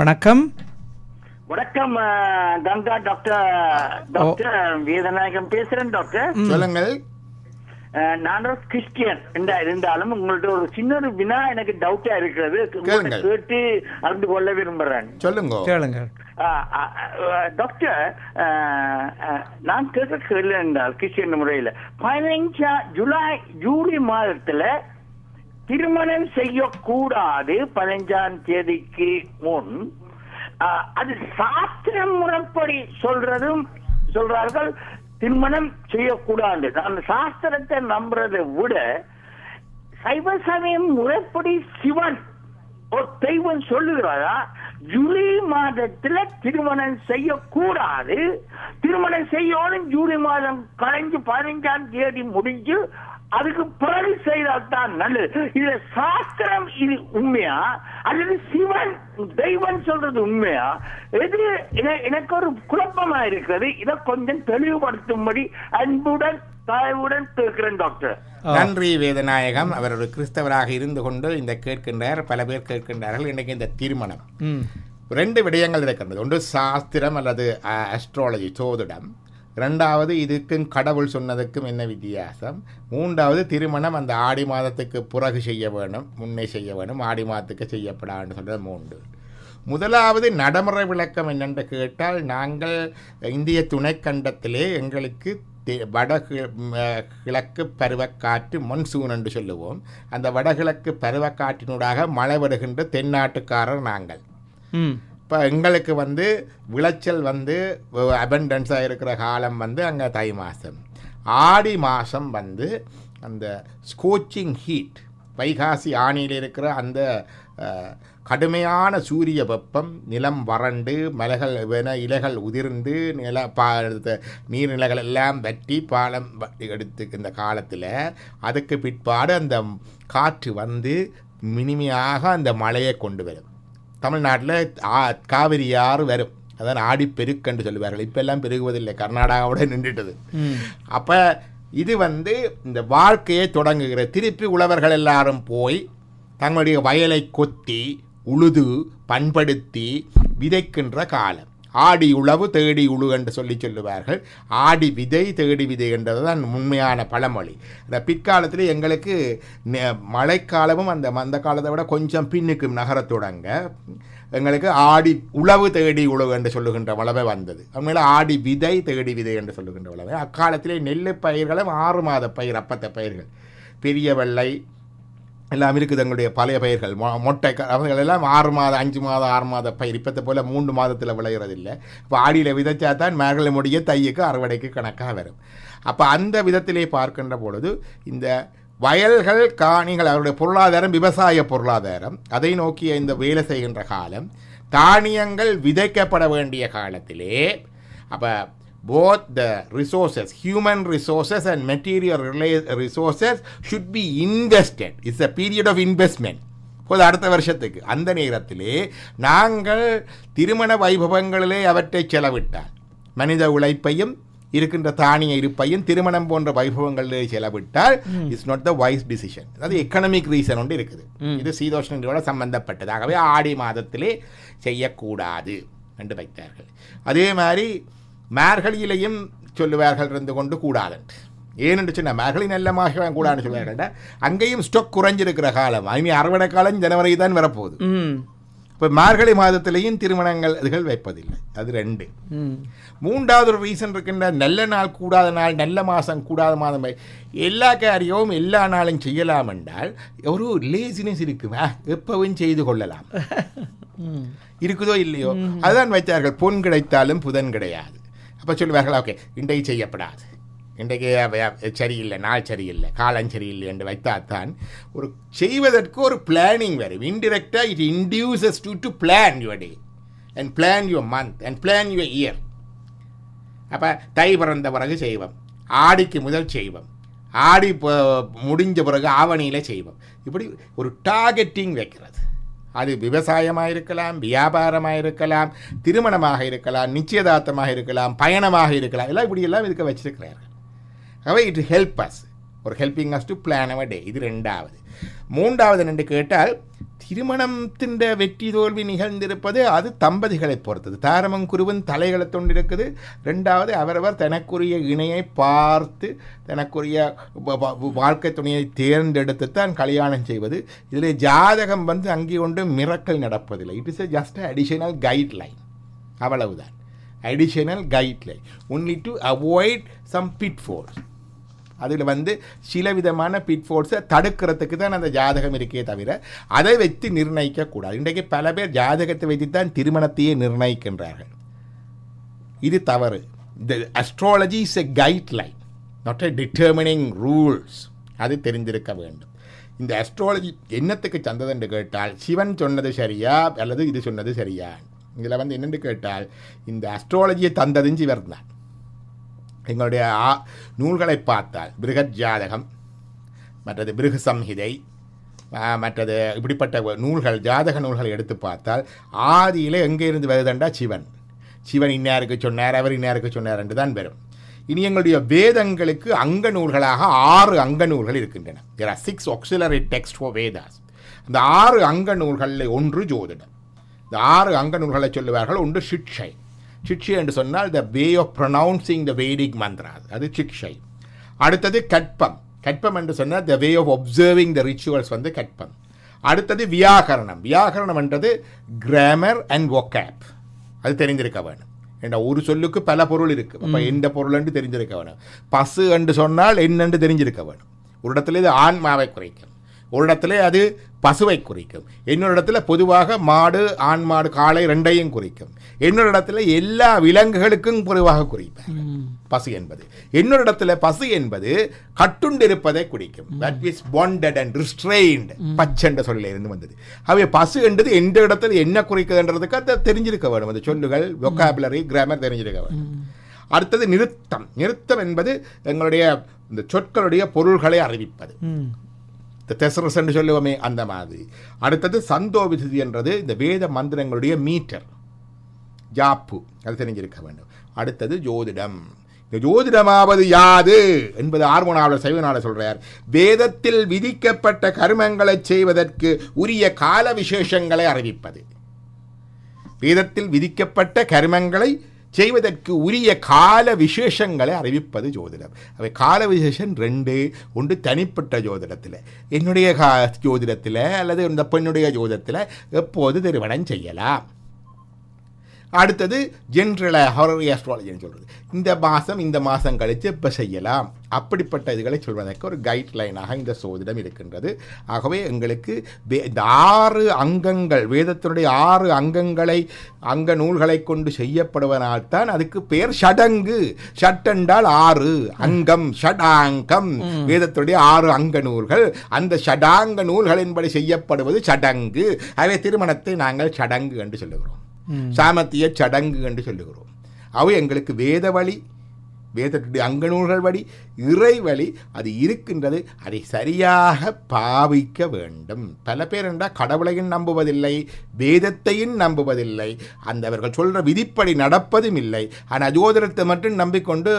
வணக்கம் வணக்கம் Ganga doctor doctor Vedanayagam பேசுறேன் டாக்டர் சொல்லுங்கள் நான் கிறிஸ்டியன் இருந்தாலும் உங்கள்ட்ட ஒரு சின்ன ஒரு வினா எனக்கு டவுட்டா இருக்கிறது கேட்டு அறிந்து கொள்ள விரும்புறேன் சொல்லுங்க கேளுங்க டாக்டர் நான் கேட்க கேள்வி என்றால் கிறிஸ்டியன் முறையில் பதினஞ்சா ஜூலை ஜூலை மாதத்துல திருமணம் செய்யக்கூடாது பதினஞ்சாம் தேதிக்கு முன் அது சாஸ்திரம் முறைப்படி சொல்றதும் சொல்றார்கள் திருமணம் செய்யக்கூடாது அந்த சாஸ்திரத்தை நம்புறதை விட சைவ சமயம் முறைப்படி சிவன் ஒரு தெய்வம் சொல்லுகிறதா ஜூலை மாதத்துல திருமணம் செய்யக்கூடாது திருமணம் செய்யணும் ஜூலை மாதம் கலைஞ்சு பதினஞ்சாம் தேதி முடிஞ்சு அதுக்கு பிறகு செய்தால்தான் நல்லது இதுல சாஸ்திரம் இது உண்மையா அல்லது சிவன் தெய்வம் சொல்றது உண்மையா எது எனக்கு ஒரு குழப்பமா இருக்கிறது இதை கொஞ்சம் தெளிவுபடுத்தும்படி அன்புடன் தாய்வுடன் டாக்டர் நன்றி வேதநாயகம் அவர் ஒரு கிறிஸ்தவராக இருந்து கொண்டு இந்த கேட்கின்றார் பல பேர் கேட்கின்றார்கள் இன்றைக்கு இந்த தீர்மானம் ரெண்டு விடயங்கள் இருக்கின்றது ஒன்று சாஸ்திரம் அல்லது அஸ்ட்ராலஜி சோதிடம் ரெண்டாவது இதுக்கும் கடவுள் சொன்னதுக்கும் என்ன வித்தியாசம் மூன்றாவது திருமணம் அந்த ஆடி மாதத்துக்கு பிறகு செய்ய வேணும் முன்னே செய்ய வேணும் ஆடி மாதத்துக்கு செய்யப்படான்னு சொல்கிறது மூன்று முதலாவது நடைமுறை விளக்கம் என்னென்று கேட்டால் நாங்கள் இந்திய துணைக்கண்டத்திலே எங்களுக்கு வடகி கிழக்கு பருவக்காற்று மன்சூன் என்று சொல்லுவோம் அந்த வடகிழக்கு பருவக்காற்றினூடாக மழை வருகின்ற தென்னாட்டுக்காரர் நாங்கள் இப்போ எங்களுக்கு வந்து விளைச்சல் வந்து அபண்டன்ஸாக இருக்கிற காலம் வந்து அங்கே தை மாதம் ஆடி மாதம் வந்து அந்த ஸ்கோச்சிங் ஹீட் வைகாசி ஆணியில் இருக்கிற அந்த கடுமையான சூரிய வெப்பம் நிலம் வறண்டு மலைகள் வேண இலைகள் உதிர்ந்து நில பா நீர்நிலைகள் எல்லாம் வெட்டி பாலம் எடுத்து இந்த காலத்தில் அதுக்கு பிற்பாடு அந்த காற்று வந்து மினிமையாக அந்த மழையை கொண்டு வரும் தமிழ்நாட்டில் காவிரி ஆறு வரும் அதான் பெருக்கன்று சொல்லுவார்கள் இப்போ எல்லாம் பெருகுவதில்லை கர்நாடகாவோட நின்றுட்டது அப்போ இது வந்து இந்த வாழ்க்கையை தொடங்குகிற திருப்பி உழவர்கள் எல்லாரும் போய் தங்களுடைய வயலை கொத்தி உழுது பண்படுத்தி விதைக்கின்ற காலம் ஆடி உழவு தேடி உழு என்று சொல்லி சொல்லுவார்கள் ஆடி விதை தேடி விதை என்றது தான் உண்மையான பழமொழி இந்த பிற்காலத்தில் எங்களுக்கு மழைக்காலமும் அந்த அந்த காலத்தை விட கொஞ்சம் பின்னுக்கு தொடங்க எங்களுக்கு ஆடி உழவு தேடி உழவு என்று சொல்லுகின்ற வளமை வந்தது உண்மையில் ஆடி விதை தேடி விதை என்று சொல்லுகின்ற வளமை அக்காலத்திலே நெல் பயிர்களும் ஆறு மாத பயிர் அப்பத்த பயிர்கள் பெரிய வெள்ளை எல்லாம் இருக்குது எங்களுடைய பழைய பயிர்கள் மொ மொட்டை அவர்கள் எல்லாம் ஆறு மாதம் அஞ்சு மாதம் ஆறு மாத பயிர் இப்போத்த போல் மூன்று மாதத்தில் இல்லை இப்போ ஆடியில் விதைச்சா தான் மேகலை முடிய தையுக்கு அறுவடைக்கு கணக்காக வரும் அப்போ அந்த விதத்திலே பார்க்கின்ற பொழுது இந்த வயல்கள் காணிகள் அவருடைய பொருளாதாரம் விவசாய பொருளாதாரம் அதை நோக்கிய இந்த வேலை செய்கின்ற காலம் தானியங்கள் விதைக்கப்பட வேண்டிய காலத்திலே அப்போ both the resources, human resources and material resources should be invested. It's a period of investment. இப்போது அடுத்த வருஷத்துக்கு அந்த நேரத்திலே நாங்கள் திருமண வைபவங்களிலே அவற்றை செலவிட்டால் மனித உழைப்பையும் இருக்கின்ற தானிய இருப்பையும் திருமணம் போன்ற வைபவங்களிலே செலவிட்டால் it's not the wise decision அதாவது எக்கனாமிக் ரீசன் ஒன்று இருக்குது இது சீதோஷ்ணங்களோட சம்பந்தப்பட்டது ஆகவே ஆடி மாதத்திலே செய்யக்கூடாது என்று வைத்தார்கள் அதே மாதிரி மார்கழியிலையும் சொல்லுவார்கள் இருந்து கொண்டு கூடாதென்று ஏனென்று சொன்னால் மகளி நல்ல மாகவே கூடாதுன்னு சொல்லுவார்கள் அங்கேயும் ஸ்டாக் குறைஞ்சிருக்கிற காலம் இனி அறுவடை காலம் ஜனவரி தான் வரப்போகுது இப்போ மார்கழி மாதத்திலேயும் திருமணங்கள் இதுகள் வைப்பதில்லை அது ரெண்டு மூன்றாவது ஒரு ரீசன் இருக்கின்ற நல்ல நாள் கூடாத நாள் நல்ல மாதம் கூடாத மாதம் எல்லா காரியமும் எல்லா நாளும் செய்யலாம் என்றால் ஒரு லேசினஸ் இருக்குமா எப்பவும் செய்து கொள்ளலாம் இருக்குதோ இல்லையோ அதுதான் வைத்தார்கள் பொன் கிடைத்தாலும் புதன் கிடையாது அப்போ சொல்லுவார்கள் ஓகே இன்றைக்கு செய்யப்படாது இன்றைக்கு சரியில்லை நாள் சரியில்லை காலம் சரியில்லை என்று வைத்தால்தான் ஒரு செய்வதற்கு ஒரு பிளானிங் வரும் இன்டிரெக்டாக it induces to to plan your day and plan your month and plan your year அப்போ தை பிறந்த பிறகு செய்வோம் ஆடிக்கு முதல் செய்வோம் ஆடி முடிஞ்ச பிறகு ஆவணியில் செய்வோம் இப்படி ஒரு டார்கெட்டிங் வைக்கிறது அது விவசாயமாக இருக்கலாம் வியாபாரமாக இருக்கலாம் திருமணமாக இருக்கலாம் நிச்சயதார்த்தமாக இருக்கலாம் பயணமாக இருக்கலாம் எல்லாம் இப்படியெல்லாம் இதுக்கு வச்சிருக்கிறார்கள் ஆகவே இட் ஹெல்ப் அஸ் ஒரு helping us to plan our day இது ரெண்டாவது மூன்றாவது ரெண்டு கேட்டால் திருமணத்தின் வெற்றி தோல்வி நிகழ்ந்திருப்பது அது தம்பதிகளை பொறுத்தது தாரமம் குருவன் தலைகளை தொண்டிருக்குது ரெண்டாவது அவரவர் தனக்குரிய இணையை பார்த்து தனக்குரிய வாழ்க்கை துணையை தேர்ந்தெடுத்து தான் கல்யாணம் செய்வது இதில் ஜாதகம் வந்து அங்கே ஒன்று மிரக்கல் நடப்பதில்லை it is a just additional guideline அவ்வளவுதான் additional guideline only to avoid some bit force அதில் வந்து சில விதமான பிட்ஃபோர்ஸை தடுக்கிறதுக்கு தான் அந்த ஜாதகம் இருக்கே தவிர அதை வைத்து நிர்ணயிக்கக்கூடாது இன்றைக்கு பல பேர் ஜாதகத்தை வைத்து தான் திருமணத்தையே நிர்ணயிக்கின்றார்கள் இது தவறு the astrology is a guideline not a determining rules அது தெரிந்திருக்க வேண்டும் இந்த அஸ்ட்ராலஜி என்னத்துக்கு சந்தது என்று கேட்டால் சிவன் சொன்னது சரியா அல்லது இது சொன்னது சரியா இதில் வந்து என்னென்று கேட்டால் இந்த அஸ்ட்ராலஜியை தந்ததுன்னு சிவர் தான் எங்களுடைய நூல்களை பார்த்தால் பிருகத் ஜாதகம் மற்றது பிருகு சம்ஹிதை மற்றது இப்படிப்பட்ட நூல்கள் ஜாதக நூல்களை எடுத்து பார்த்தால் ஆதியில் எங்கே இருந்து வருதண்டா சிவன் சிவன் இன்னாருக்கு சொன்னார் அவர் இன்னாருக்கு சொன்னார் என்று தான் வரும் இனி எங்களுடைய வேதங்களுக்கு அங்க நூல்களாக ஆறு அங்க நூல்கள் இருக்கின்றன there are six auxiliary text for Vedas அந்த ஆறு அங்க நூல்களில் ஒன்று ஜோதிடம் இந்த ஆறு அங்க நூல்களை சொல்லுவார்கள் ஒன்று சிக்ஷை சிக்ஷை என்று சொன்னால் the way of pronouncing the Vedic mantras அது சிக்ஷை அடுத்தது கட்பம் கட்பம் என்று சொன்னால் the way of observing the rituals வந்து கட்பம் அடுத்தது வியாகரணம் வியாகரணம் என்றது கிராமர் அண்ட் ஒகேப் அது தெரிந்திருக்க வேணும் ஏன்னா ஒரு சொல்லுக்கு பல பொருள் இருக்குது அப்போ எந்த என்று தெரிஞ்சிருக்க வேணும் பசு என்று சொன்னால் என்னென்று தெரிஞ்சிருக்க வேணும் ஒரு இடத்துல இது ஆன்மாவை குறைக்கும் ஒரு இடத்துல அது பசுவை குறிக்கும் இன்னொரு இடத்துல பொதுவாக மாடு ஆண் மாடு காளை ரெண்டையும் குறிக்கும் இன்னொரு இடத்துல எல்லா விலங்குகளுக்கும் பொதுவாக குறிப்பேன் பசு என்பது இன்னொரு இடத்துல பசு என்பது கட்டுண்டிருப்பதை குறிக்கும் that is bonded and restraint பச்சென்ற சொல்லில் இருந்து வந்தது அவை பசு என்றது எந்த இடத்துல என்ன குறிக்குதுன்றதுக்கு அதை தெரிஞ்சிருக்க வேண்டும் அந்த சொல்லுகள் வொக்காபுலரி கிராமர் தெரிஞ்சிருக்க வேணும் அடுத்தது நிறுத்தம் நிறுத்தம் என்பது எங்களுடைய இந்த சொற்களுடைய பொருள்களை அறிவிப்பது இந்த என்று சொல்லுவோமே அந்த மாதிரி அடுத்தது சந்தோ விசுதி என்றது இந்த வேத மந்திரங்களுடைய மீட்டர் ஜாப்பு அது தெரிஞ்சிருக்க வேண்டும் அடுத்தது ஜோதிடம் இந்த ஜோதிடமாவது யாது என்பது ஆர்மோனாவில் சைவனால சொல்கிறார் வேதத்தில் விதிக்கப்பட்ட கர்மங்களை செய்வதற்கு உரிய கால விசேஷங்களை அறிவிப்பது வேதத்தில் விதிக்கப்பட்ட கர்மங்களை செய்வதற்கு உரிய கால விசேஷங்களை அறிவிப்பது ஜோதிடம் அவை கால விசேஷம் ரெண்டு ஒன்று தனிப்பட்ட ஜோதிடத்தில் என்னுடைய கா ஜோதிடத்தில் அல்லது இந்த பெண்ணுடைய ஜோதிடத்தில் எப்போது திருமணம் செய்யலாம் அடுத்தது ஜென்ரல் ஹொரரி ஆஸ்ட்ராலஜின்னு சொல்கிறது இந்த மாதம் இந்த மாதம் கழித்து இப்போ செய்யலாம் அப்படிப்பட்ட இதுகளை சொல்வதற்கு ஒரு கைட்லைனாக இந்த சோதிடம் இருக்கின்றது ஆகவே எங்களுக்கு இந்த ஆறு அங்கங்கள் வேதத்தினுடைய ஆறு அங்கங்களை அங்க நூல்களை கொண்டு செய்யப்படுவதால் தான் அதுக்கு பெயர் ஷடங்கு ஷட்டென்றால் ஆறு அங்கம் ஷடாங்கம் வேதத்துடைய ஆறு அங்க நூல்கள் அந்த ஷடாங்க நூல்களின்படி செய்யப்படுவது சடங்கு அதே திருமணத்தை நாங்கள் சடங்கு என்று சொல்லுகிறோம் சாமத்திய சடங்கு என்று சொல்லுகிறோம் அவை எங்களுக்கு வேத வழி வேதத்துடைய அங்கநூல்கள் வழி இறை வழி அது இருக்கின்றது அதை சரியாக பாவிக்க வேண்டும் பல பேர் என்றால் கடவுளையும் நம்புவதில்லை வேதத்தையும் நம்புவதில்லை அந்த அவர்கள் சொல்கிற விதிப்படி நடப்பதும் இல்லை ஆனால் ஜோதிடத்தை மட்டும் நம்பிக்கொண்டு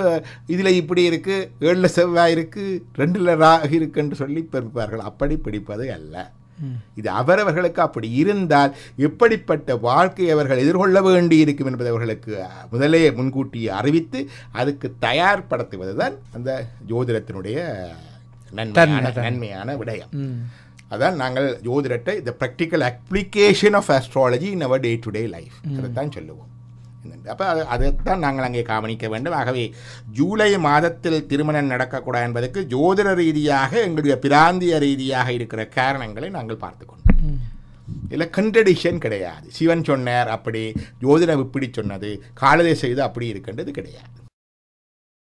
இதில் இப்படி இருக்குது ஏழில் செவ்வாய் இருக்குது ரெண்டில் ராகு இருக்குன்னு சொல்லி பிறப்பார்கள் அப்படி பிடிப்பது அல்ல இது அவரவர்களுக்கு அப்படி இருந்தால் எப்படிப்பட்ட வாழ்க்கை அவர்கள் எதிர்கொள்ள வேண்டி இருக்கும் என்பதை அவர்களுக்கு முதலே முன்கூட்டியே அறிவித்து அதுக்கு தயார்படுத்துவது தான் அந்த ஜோதிடத்தினுடைய நன்மையான விடயம் அதான் நாங்கள் ஜோதிடத்தை the practical application of astrology in our day to day life அதை தான் சொல்லுவோம் அப்போ அது அதைத்தான் நாங்கள் அங்கே கவனிக்க வேண்டும் ஆகவே ஜூலை மாதத்தில் திருமணம் நடக்கக்கூடாது என்பதற்கு ஜோதிட ரீதியாக எங்களுடைய பிராந்திய ரீதியாக இருக்கிற காரணங்களை நாங்கள் பார்த்து கொண்டோம் இதில் கண்டடிஷன் கிடையாது சிவன் சொன்னார் அப்படி ஜோதிடம் இப்படி சொன்னது காலதை செய்து அப்படி இருக்கின்றது கிடையாது